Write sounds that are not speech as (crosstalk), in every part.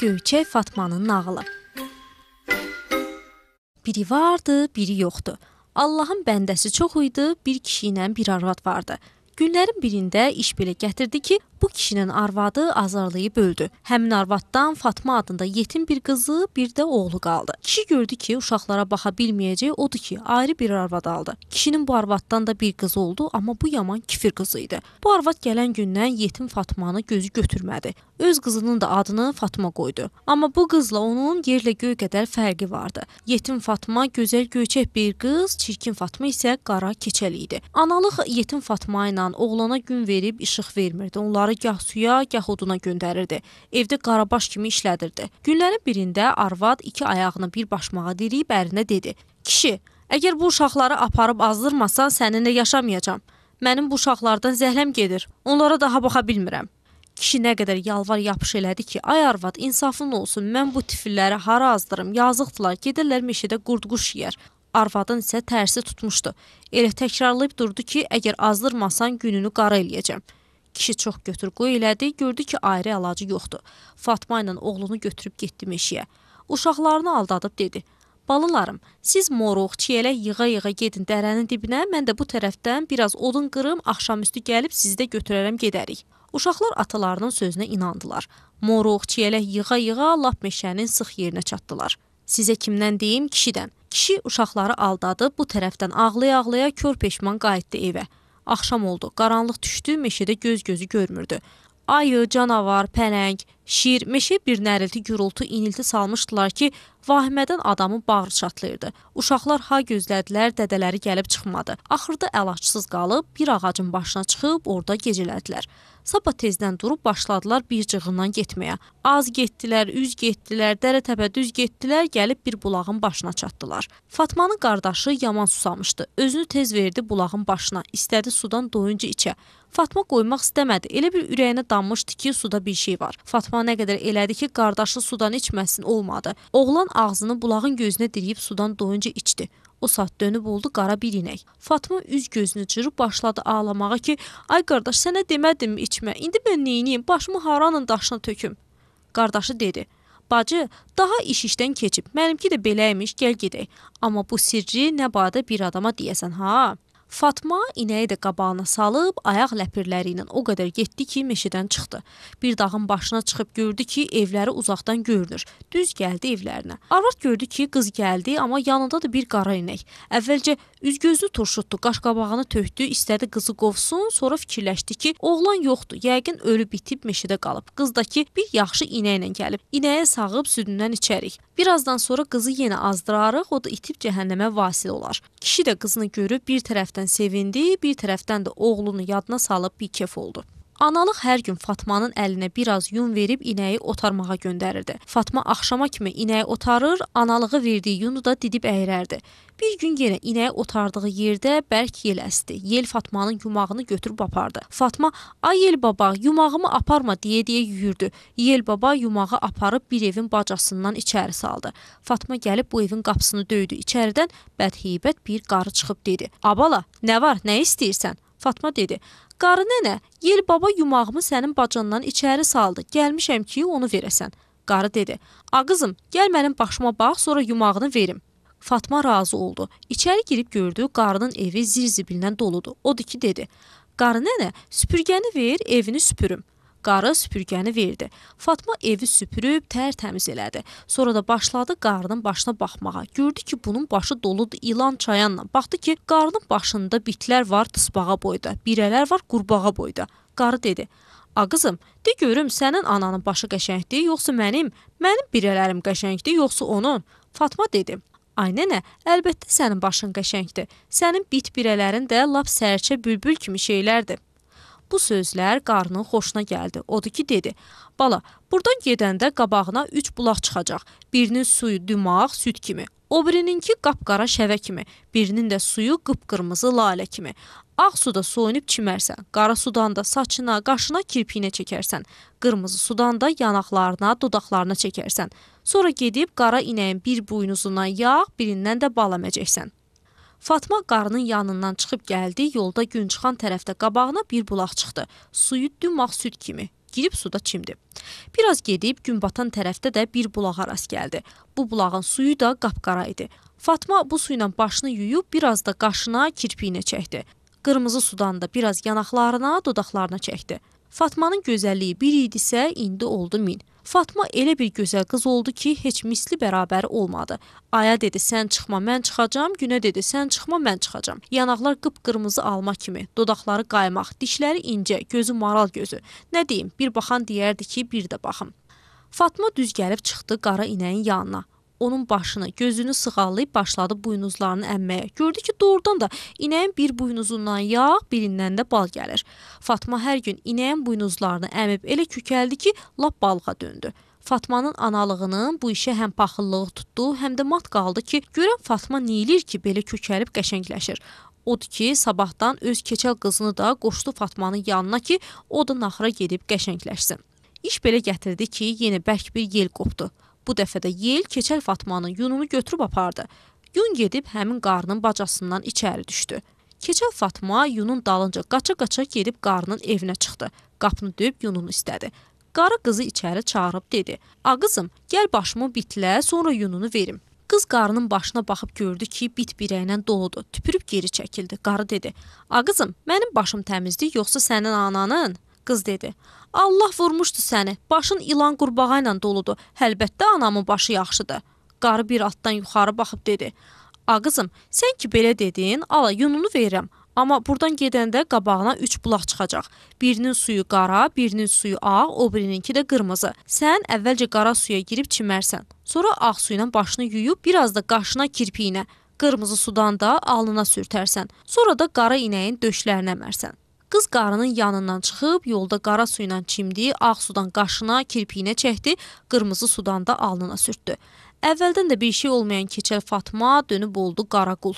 Göyçək Fatmanın nağılı. Biri vardı, biri yoxdu. Allahın bəndəsi çox idi, bir kişi ilə bir arvad vardı. Günlərin birində iş belə gətirdi ki, bu kişinin arvadı azarlayıb öldü. Həmin arvaddan Fatma adında yetim bir qızı, bir də oğlu qaldı. Kişi gördü ki, uşaqlara baxa bilməyəcək, odur ki, ayrı bir arvad aldı. Kişinin bu arvaddan da bir qızı oldu, amma bu yaman kifir qızı idi. Bu arvad gələn gündən yetim Fatmanı gözü götürmədi. Öz qızının da adını Fatma qoydu. Amma bu qızla onun yerlə göy qədər fərqi vardı. Yetim Fatma gözəl göyçək bir qız, çirkin Fatma isə qara keçəli idi. Analıq yetim Fatma ilə ilə oğlana gün verib işıq vermirdi. Onları gah suya, gah oduna göndərirdi. Evdə qarabaş kimi işlədirdi. Günlərin birində arvad iki ayağını bir başmağa diriyib ərinə dedi: "Kişi, əgər bu uşaqları aparıb azdırmasan, səninlə yaşamayacağam. Mənim bu uşaqlardan zəhləm gedir. Onlara daha baxa bilmirəm." Kişi nə qədər yalvar yapış elədi ki, ay arvad, insafın olsun, mən bu tifilləri hara azdırım, yazıqdılar, gedirlər meşədə qurd-quş yeyər. Arvadın isə tərsi tutmuşdu. Elə təkrarlayıb durdu ki, əgər azdırmasan gününü qara eləyəcəm. Kişi çox götür-qoy elədi, gördü ki, ayrı əlacı yoxdur. Fatma ilə oğlunu götürüb getdi meşiyə. Uşaqlarını aldadıb dedi: "Balalarım, siz moruq, çiyələk yığa-yığa gedin dərənin dibinə, mən də bu tərəfdən biraz odun qırım, axşamüstü gəlib sizi də götürərəm gedərik." Uşaqlar atalarının sözünə inandılar. Moruq, çiyələk yığa-yığa lap meşənin sıx yerinə çatdılar. Sizə kimdən deyim, kişidən. Kişi uşaqları aldadıb bu tərəfdən ağlaya-ağlaya kör peşman qayıtdı evə. Axşam oldu, qaranlıq düşdü, meşədə göz gözü görmürdü. Ayı, canavar, pələng, şiir, meşə bir nərilti, gürültü, inilti salmışdılar ki, vahimədən adamın bağrı çatlayırdı. Uşaqlar ha gözlədilər, dədələri gəlib çıxmadı. Axırda əlaçsız qalıb bir ağacın başına çıxıb orada gecələdilər. Sabah tezdən durub başladılar bir cığından getməyə. Az getdilər, üz getdilər, dərə təpə düz getdilər, gəlib bir bulağın başına çatdılar. Fatmanın qardaşı yaman susamışdı. Özünü tez verdi bulağın başına, istədi sudan doyunca içə. Fatma qoymaq istəmədi. Elə bir ürəyinə dammışdı ki, suda bir şey var. Fatma amma nə qədər elədi ki, qardaşı sudan içməsin olmadı. Oğlan ağzını bulağın gözünə diriyib sudan doyunca içdi. O saat dönüb oldu qara bir inək. Fatma üz gözünü cırıb başladı ağlamağa ki, ay qardaş sənə demədim içmə, indi mən neyniyim, başımı haranın daşına töküm. Qardaşı dedi, bacı, daha iş işdən keçib, mənimki də belə imiş, gəl gedək. Amma bu sirri nə badə bir adama deyəsən, ha? Fatma inəyi də qabağına salıb ayaq ləpirləri ilə o qədər getdi ki, meşədən çıxdı. Bir dağın başına çıxıb gördü ki, evləri uzaqdan görünür. Düz gəldi evlərinə. Arvad gördü ki, qız gəldi, amma yanında da bir qara inək. Əvvəlcə üz-gözünü turşutdu, qaş-qabağını tökdü, istədi qızı qovsun, sonra fikirləşdi ki, oğlan yoxdur, yəqin ölüb itib meşədə qalıb. Qız da ki, bir yaxşı inə ilə gəlib. İnəyə sağıb südündən içərik. Birazdan sonra qızı yenə azdırarıq, o da itib cəhənnəmə vasil olar. Kişi də qızını görüb bir tərəfdən tərəfdən sevindi, bir tərəfdən də oğlunu yadına salıb bikef oldu. Analıq hər gün Fatmanın əlinə biraz yun verib inəyi otarmağa göndərirdi. Fatma axşama kimi inəyi otarır, analığı verdiyi yunu da didib əyirərdi. Bir gün yenə inəyi otardığı yerdə bərk yel əsdi. Yel Fatmanın yumağını götürüb apardı. Fatma, "Ay yel baba, yumağımı aparma" deyə-deyə yüyürdü. Yel baba yumağı aparıb bir evin bacasından içəri saldı. Fatma gəlib bu evin qapısını döydü. İçəridən bədheybət bir qarı çıxıb dedi: "Abala, nə var? Nə istəyirsən?" Fatma dedi: "Qarı nənə, Yel baba yumağımı sənin bacandan içəri saldı. Gəlmişəm ki, onu verəsən." Qarı dedi: "A qızım, gəl mənim başıma bax, sonra yumağını verim." Fatma razı oldu. İçəri girib gördü, qarının evi zir-zibillə doludur. Odur ki, dedi: "Qarı nənə, süpürgəni ver, evini süpürüm." Qarı süpürgəni verdi. Fatma evi süpürüb tərtəmiz elədi. Sonra da başladı qarının başına baxmağa. Gördü ki, bunun başı doludur ilan çayanla. Baxdı ki, qarının başında bitlər var tısbağa boyda, birələr var qurbağa boyda. Qarı dedi: "A qızım, de görüm sənin ananın başı qəşəngdir, yoxsa mənim? Mənim birələrim qəşəngdir, yoxsa onun?" Fatma dedi: Ay nənə, əlbəttə sənin başın qəşəngdir. Sənin bit birələrin də lap sərçə bülbül kimi şeylərdir. Bu sözlər qarının xoşuna gəldi. Odur ki, dedi, bala, buradan gedəndə qabağına üç bulaq çıxacaq. Birinin suyu dümağ, süd kimi. O birininki qapqara şəvə kimi, birinin də suyu qıpqırmızı lalə kimi. Ağ suda soyunub çimərsən, qara sudan da saçına, qaşına, kirpiyinə çəkərsən, qırmızı sudan da yanaqlarına, dodaqlarına çəkərsən. Sonra gedib qara inəyin bir buynuzundan yağ, birindən də bal əməcəksən. Fatma qarının yanından çıxıb gəldi, yolda gün çıxan tərəfdə qabağına bir bulaq çıxdı. Suyu dümağ süd kimi girib suda çimdi. Bir az gedib gün batan tərəfdə də bir bulağa rast gəldi. Bu bulağın suyu da qapqara idi. Fatma bu su ilə başını yuyub bir az da qaşına, kirpiyinə çəkdi. Qırmızı sudan da bir az yanaqlarına, dodaqlarına çəkdi. Fatmanın gözəlliyi bir idisə, indi oldu min. Fatma elə bir gözəl qız oldu ki, heç misli bərabəri olmadı. Aya dedi, sən çıxma, mən çıxacam, Günə dedi, sən çıxma, mən çıxacam. Yanaqlar qıpqırmızı alma kimi, dodaqları qaymaq, dişləri incə, gözü maral gözü. Nə deyim, bir baxan deyərdi ki, bir də baxım. Fatma düz gəlib çıxdı qara inəyin yanına onun başını, gözünü sığallayıb başladı buynuzlarını əmməyə. Gördü ki, doğrudan da inəyin bir buynuzundan yağ, birindən də bal gəlir. Fatma hər gün inəyin buynuzlarını əmib elə kökəldi ki, lap balığa döndü. Fatmanın analığının bu işə həm paxıllığı tutdu, həm də mat qaldı ki, görən Fatma neyilir ki, belə kökəlib qəşəngləşir. Odur ki, sabahdan öz keçəl qızını da qoşdu Fatmanın yanına ki, o da naxıra gedib qəşəngləşsin. İş belə gətirdi ki, yenə bərk bir yel qopdu. Bu dəfə də yel keçəl Fatmanın yununu götürüb apardı. Yun gedib həmin qarının bacasından içəri düşdü. Keçəl Fatma yunun dalınca qaça-qaça gedib qarının evinə çıxdı. Qapını döyüb yununu istədi. Qarı qızı içəri çağırıb dedi: "A qızım, gəl başımı bitlə, sonra yununu verim." Qız qarının başına baxıb gördü ki, bit birəylə doludur. Tüpürüb geri çəkildi. Qarı dedi: "A qızım, mənim başım təmizdir, yoxsa sənin ananın?" Qız dedi: "Allah vurmuşdu səni. Başın ilan qurbağa ilə doludur. Həlbəttə anamın başı yaxşıdır." Qarı bir altdan yuxarı baxıb dedi: "A qızım, sən ki belə dedin, ala yununu verirəm. Amma burdan gedəndə qabağına 3 bulaq çıxacaq. Birinin suyu qara, birinin suyu ağ, o birininki də qırmızı. Sən əvvəlcə qara suya girib çimərsən. Sonra ağ su ilə başını yuyub biraz da qaşına, kirpiyinə, qırmızı sudan da alnına sürtərsən. Sonra da qara inəyin döşlərinə mərsən." Qız qarının yanından çıxıb yolda qara su ilə çimdi, ağ sudan qaşına, kirpiyinə çəkdi, qırmızı sudan da alnına sürtdü. Əvvəldən də bir şey olmayan keçəl Fatma dönüb oldu qara qul.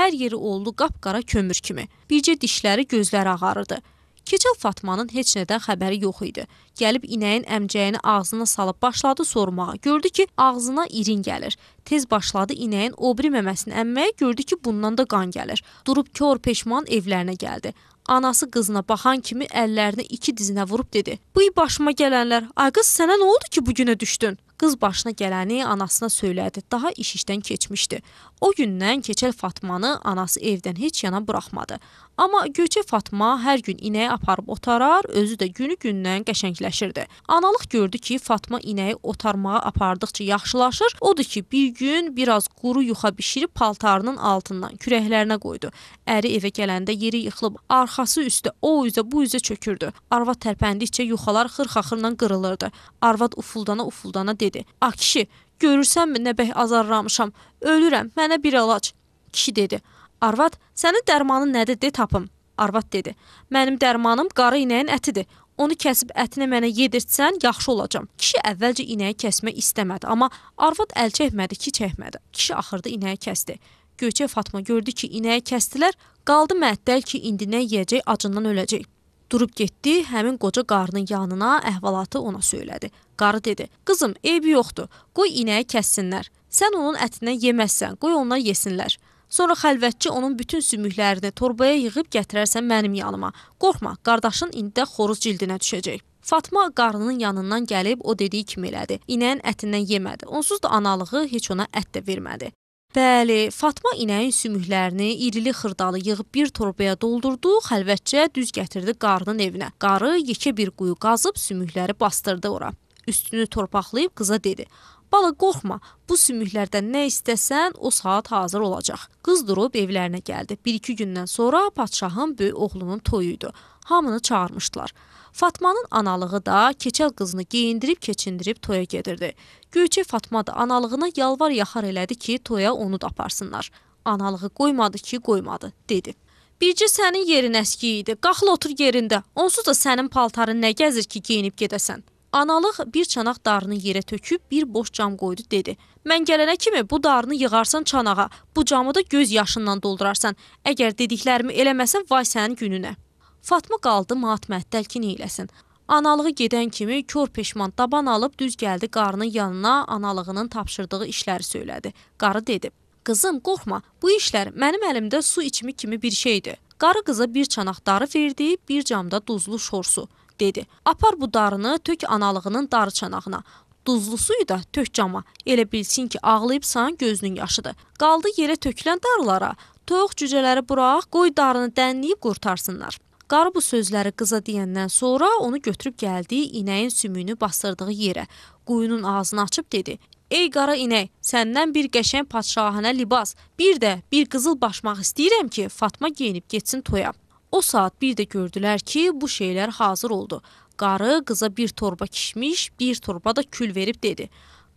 Hər yeri oldu qapqara kömür kimi. Bircə dişləri, gözləri ağarırdı. Keçəl Fatmanın heç nədən xəbəri yox idi. Gəlib inəyin əmcəyini ağzına salıb başladı sormağa. Gördü ki, ağzına irin gəlir. Tez başladı inəyin obri məməsini əmməyə, gördü ki, bundan da qan gəlir. Durub kör peşman evlərinə gəldi. Anası qızına baxan kimi əllərini iki dizinə vurub dedi. Bıy başıma gələnlər, ay qız sənə nə oldu ki, bu günə düşdün? Qız başına gələni anasına söylədi. Daha iş işdən keçmişdi. O gündən keçəl Fatmanı anası evdən heç yana buraxmadı. Amma Göyçə Fatma hər gün inəyi aparıb otarar, özü də günü-gündən qəşəngləşirdi. Analıq gördü ki, Fatma inəyi otarmağa apardıqca yaxşılaşır. Odur ki, bir gün biraz quru yuxa bişirib paltarının altından kürəklərinə qoydu. Əri evə gələndə yeri yıxılıb, arxası üstə o üzə bu üzə çökürdü. Arvad tərpəndikcə yuxalar xırxaxırla qırılırdı. Arvad ufuldana-ufuldana dedi: "A kişi, görürsənmi nə bəh azarlamışam? Ölürəm, mənə bir əlac." Kişi dedi: Arvad, sənin dərmanın nədir, de tapım. Arvad dedi: Mənim dərmanım qarı inəyin ətidir. Onu kəsib ətini mənə yedirtsən, yaxşı olacam. Kişi əvvəlcə inəyi kəsmək istəmədi, amma arvad əl çəkmədi ki, çəkmədi. Kişi axırda inəyi kəsdi. Göyçə Fatma gördü ki, inəyi kəsdilər, qaldı məəttəl ki, indi nə yeyəcək, acından öləcək. Durub getdi, həmin qoca qarının yanına əhvalatı ona söylədi. Qarı dedi: "Qızım, eybi yoxdur. Qoy inəyi kəssinlər. Sən onun ətindən yeməzsən. Qoy onlar yesinlər." Sonra xəlvətçi onun bütün sümüklərini torbaya yığıb gətirərsən mənim yanıma. Qorxma, qardaşın indi də xoruz cildinə düşəcək. Fatma qarnının yanından gəlib o dediyi kimi elədi. İnəyin ətindən yemədi. Onsuz da analığı heç ona ət də vermədi. Bəli, Fatma inəyin sümüklərini irili xırdalı yığıb bir torbaya doldurdu, xəlvətcə düz gətirdi qarının evinə. Qarı yekə bir quyu qazıb sümükləri bastırdı ora. Üstünü torpaqlayıb qıza dedi: Bala qorxma, bu sümüklərdən nə istəsən, o saat hazır olacaq. Qız durub evlərinə gəldi. 1-2 gündən sonra padşahın böyük oğlunun toyu idi. Hamını çağırmışdılar. Fatmanın analığı da keçəl qızını geyindirib keçindirib toya gedirdi. Göyçə Fatma da analığına yalvar yaxar elədi ki, toya onu da aparsınlar. Analığı qoymadı ki, qoymadı, dedi. Bircə sənin yerin əski idi. Qaxıl otur yerində. Onsuz da sənin paltarın nə gəzir ki, geyinib gedəsən. Analıq bir çanaq darını yerə töküb bir boş cam qoydu, dedi. Mən gələnə kimi bu darını yığarsan çanağa, bu camı da göz yaşından doldurarsan. Əgər dediklərimi eləməsən, vay sənin gününə. Fatma qaldı matmətdəl ki, neyləsin. Analığı gedən kimi kör peşman daban alıb düz gəldi qarının yanına, analığının tapşırdığı işləri söylədi. Qarı dedi, qızım qorxma, bu işlər mənim əlimdə su içimi kimi bir şeydir. Qarı qıza bir çanaq darı verdi, bir camda duzlu şorsu dedi. Apar bu darını tök analığının darı çanağına. Duzlu suyu da tök cama. Elə bilsin ki, ağlayıbsan gözünün yaşıdır. Qaldı yerə tökülən darlara. Toyuq cücələri burax, qoy darını dənləyib qurtarsınlar. Qarı bu sözləri qıza deyəndən sonra onu götürüb gəldiyi inəyin sümüyünü basdırdığı yerə, quyunun ağzını açıb dedi: "Ey qara inək, səndən bir qəşəng padşahənə libas, bir də bir qızıl başmaq istəyirəm ki, Fatma geyinib getsin toya." O saat bir də gördülər ki, bu şeylər hazır oldu. Qarı qıza bir torba kişmiş, bir torba da kül verib dedi.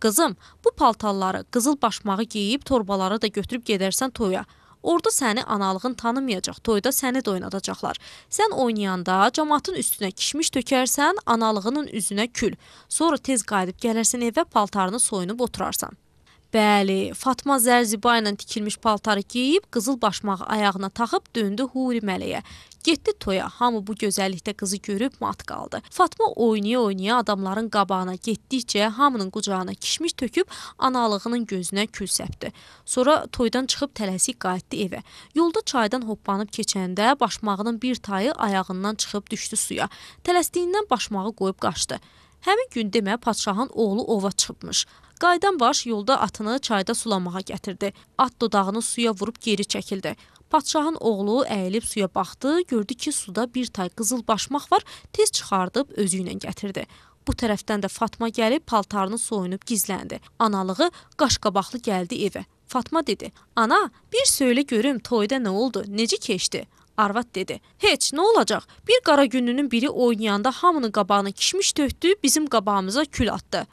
Qızım, bu paltarları, qızıl başmağı geyib torbaları da götürüb gedərsən toya. Orda səni analığın tanımayacaq, toyda səni də oynadacaqlar. Sən oynayanda cəmatın üstünə kişmiş tökərsən, analığının üzünə kül. Sonra tez qayıdıb gələrsən evə, paltarını soyunub oturarsan. Bəli, Fatma Zərziba ilə tikilmiş paltarı geyib, qızıl başmağı ayağına taxıb döndü Huri Mələyə. Getdi toya, hamı bu gözəllikdə qızı görüb mat qaldı. Fatma oynaya-oynaya adamların qabağına getdikcə hamının qucağına kişmiş töküb analığının gözünə kül səpdi. Sonra toydan çıxıb tələsik qayıtdı evə. Yolda çaydan hoppanıb keçəndə başmağının bir tayı ayağından çıxıb düşdü suya. Tələsdiyindən başmağı qoyub qaçdı. Həmin gün demə padşahın oğlu ova çıxıbmış. Qayıdanbaş yolda atını çayda sulamağa gətirdi. At dodağını suya vurub geri çəkildi. Padşahın oğlu əyilib suya baxdı, gördü ki, suda bir tay qızıl başmaq var, tez çıxardıb özü ilə gətirdi. Bu tərəfdən də Fatma gəlib paltarını soyunub gizləndi. Analığı qaşqabaqlı gəldi evə. Fatma dedi: "Ana, bir söylə görüm toyda nə oldu? Necə keçdi?" Arvad dedi: "Heç, nə olacaq? Bir qara gününün biri oynayanda hamının qabağını kişmiş tökdü, bizim qabağımıza kül atdı."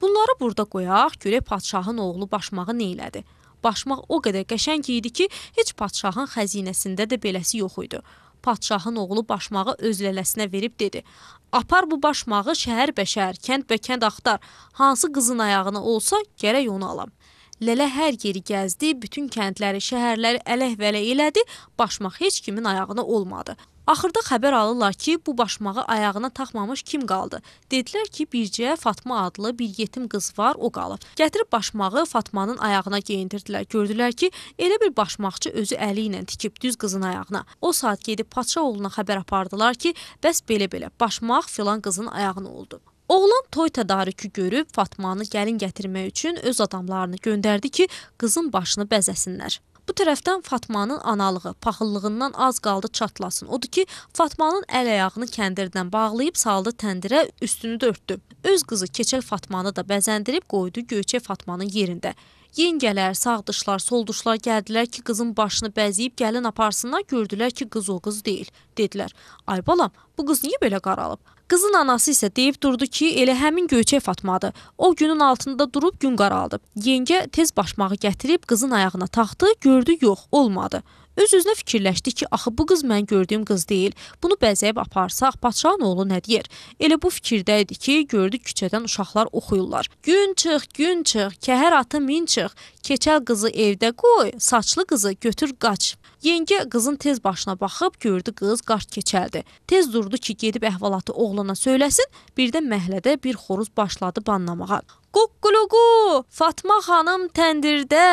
Bunları burada qoyaq, görək padşahın oğlu başmağı neylədi. Başmaq o qədər qəşəng idi ki, heç padşahın xəzinəsində də beləsi yox idi. Padşahın oğlu başmağı öz lələsinə verib dedi: "Apar bu başmağı şəhər bəşər, kənd bəkənd axtar. Hansı qızın ayağına olsa, gərək onu alam." Lələ hər yeri gəzdi, bütün kəndləri, şəhərləri ələk-vələk elədi, başmaq heç kimin ayağına olmadı. Axırda xəbər alırlar ki, bu başmağı ayağına taxmamış kim qaldı? Dedilər ki, bircə Fatma adlı bir yetim qız var, o qalıb. Gətirib başmağı Fatmanın ayağına geyindirdilər. Gördülər ki, elə bir başmaqçı özü əli ilə tikib düz qızın ayağına. O saat gedib padşah oğluna xəbər apardılar ki, bəs belə-belə başmaq filan qızın ayağına oldu. Oğlan toy tədarükü görüb Fatmanı gəlin gətirmək üçün öz adamlarını göndərdi ki, qızın başını bəzəsinlər. Bu tərəfdən Fatmanın analığı paxıllığından az qaldı çatlasın. Odur ki, Fatmanın əl-ayağını kəndirdən bağlayıb saldı təndirə, üstünü də örtdü. Öz qızı Keçəl Fatmanı da bəzəndirib qoydu Göyçək Fatmanın yerində. Yengələr, sağdışlar, soldışlar gəldilər ki, qızın başını bəziyib gəlin aparsınlar, gördülər ki, qız o qız deyil. Dedilər, ay balam, bu qız niyə belə qaralıb? Qızın anası isə deyib durdu ki, elə həmin Göyçək Fatmadır. O günün altında durub gün qaraldı. Yengə tez başmağı gətirib qızın ayağına taxdı, gördü yox, olmadı. Öz-özünə fikirləşdi ki, axı bu qız mən gördüyüm qız deyil. Bunu bəzəyib aparsaq, padşahın oğlu nə deyər? Elə bu fikirdə idi ki, gördü küçədən uşaqlar oxuyurlar. Gün çıx, gün çıx, kəhər atı min çıx, keçəl qızı evdə qoy, saçlı qızı götür qaç. Yengə qızın tez başına baxıb gördü qız qaç keçəldi. Tez durdu ki, gedib əhvalatı oğlana söyləsin. Birdən məhlədə bir xoruz başladı banlamağa. Qoqquluqu, Fatma xanım təndirdə,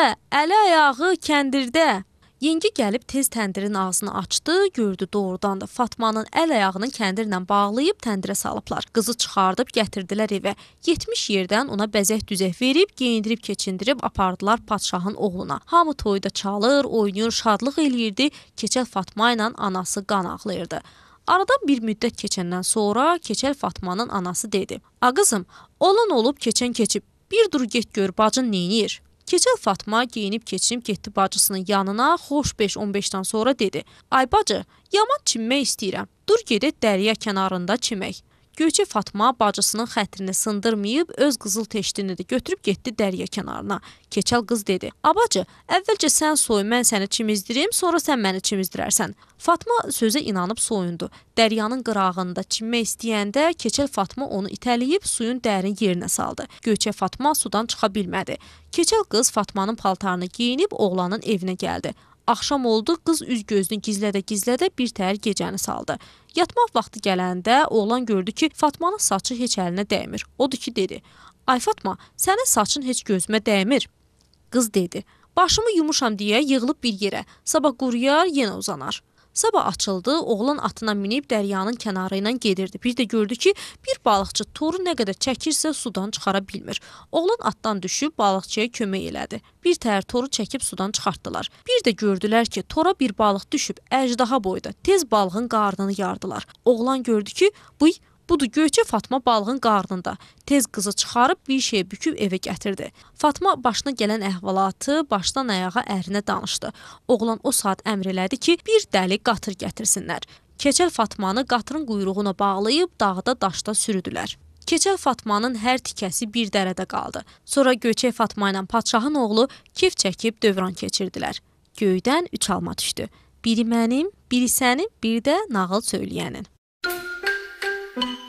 əli ayağı kəndirdə. Yengi gəlib tez təndirin ağzını açdı, gördü doğrudan da Fatmanın əl-ayağını kəndirlə bağlayıb təndirə salıblar. Qızı çıxardıb gətirdilər evə. 70 yerdən ona bəzək düzək verib, geyindirib keçindirib apardılar padşahın oğluna. Hamı toyda çalır, oynayır, şadlıq eləyirdi. Keçəl Fatma ilə anası qan ağlayırdı. Aradan bir müddət keçəndən sonra Keçəl Fatmanın anası dedi: "A qızım, olan olub keçən keçib. Bir dur get gör bacın neynir?" Keçəl Fatma geyinib keçinib getdi bacısının yanına, xoş 5-15-dən sonra dedi: "Ay bacı, yaman çimmək istəyirəm. Dur gedək dərya kənarında çimək." Göyçə Fatma bacısının xətrini sındırmayıb, öz qızıl teştini də götürüb getdi dərya kənarına. Keçəl qız dedi, abacı, əvvəlcə sən soy, mən səni çimizdirim, sonra sən məni çimizdirərsən. Fatma sözə inanıb soyundu. Dəryanın qırağında çimmək istəyəndə Keçəl Fatma onu itələyib suyun dərin yerinə saldı. Göyçə Fatma sudan çıxa bilmədi. Keçəl qız Fatmanın paltarını geyinib oğlanın evinə gəldi. Axşam oldu, qız üz gözünü gizlədə-gizlədə bir təhər gecəni saldı. Yatmaq vaxtı gələndə oğlan gördü ki, Fatmanın saçı heç əlinə dəymir. Odur ki, dedi, ay Fatma, sənin saçın heç gözümə dəymir. Qız dedi, başımı yumuşam deyə yığılıb bir yerə, sabah quruyar, yenə uzanar. Sabah açıldı, oğlan atına minib dəryanın kənarı ilə gedirdi. Bir də gördü ki, bir balıqçı toru nə qədər çəkirsə sudan çıxara bilmir. Oğlan atdan düşüb balıqçıya kömək elədi. Bir təhər toru çəkib sudan çıxartdılar. Bir də gördülər ki, tora bir balıq düşüb əjdaha boyda. Tez balığın qarnını yardılar. Oğlan gördü ki, bu Budur, Göyçə Fatma balığın qarnında. Tez qızı çıxarıb bir şeyə büküb evə gətirdi. Fatma başına gələn əhvalatı başdan ayağa ərinə danışdı. Oğlan o saat əmr elədi ki, bir dəli qatır gətirsinlər. Keçəl Fatmanı qatırın quyruğuna bağlayıb dağda daşda sürüdülər. Keçəl Fatmanın hər tikəsi bir dərədə qaldı. Sonra Göyçək Fatma ilə padşahın oğlu kef çəkib dövran keçirdilər. Göydən üç alma düşdü. Biri mənim, biri sənin, bir də nağıl söyləyənin. Thank (laughs) you.